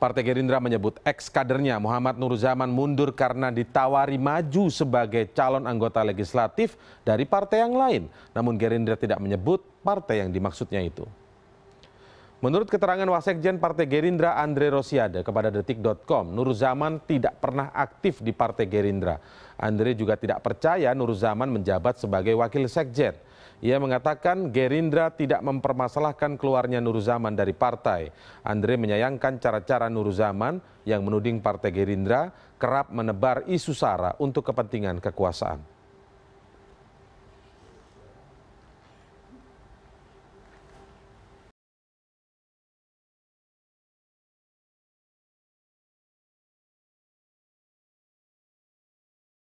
Partai Gerindra menyebut ex kadernya Muhammad Nur Zaman mundur karena ditawari maju sebagai calon anggota legislatif dari partai yang lain. Namun Gerindra tidak menyebut partai yang dimaksudnya itu. Menurut keterangan Wasekjen Partai Gerindra Andre Rosiade kepada detik.com, Nur Zaman tidak pernah aktif di Partai Gerindra. Andre juga tidak percaya Nur Zaman menjabat sebagai wakil sekjen. Ia mengatakan Gerindra tidak mempermasalahkan keluarnya Nur Zaman dari partai. Andre menyayangkan cara-cara Nur Zaman yang menuding Partai Gerindra kerap menebar isu sara untuk kepentingan kekuasaan.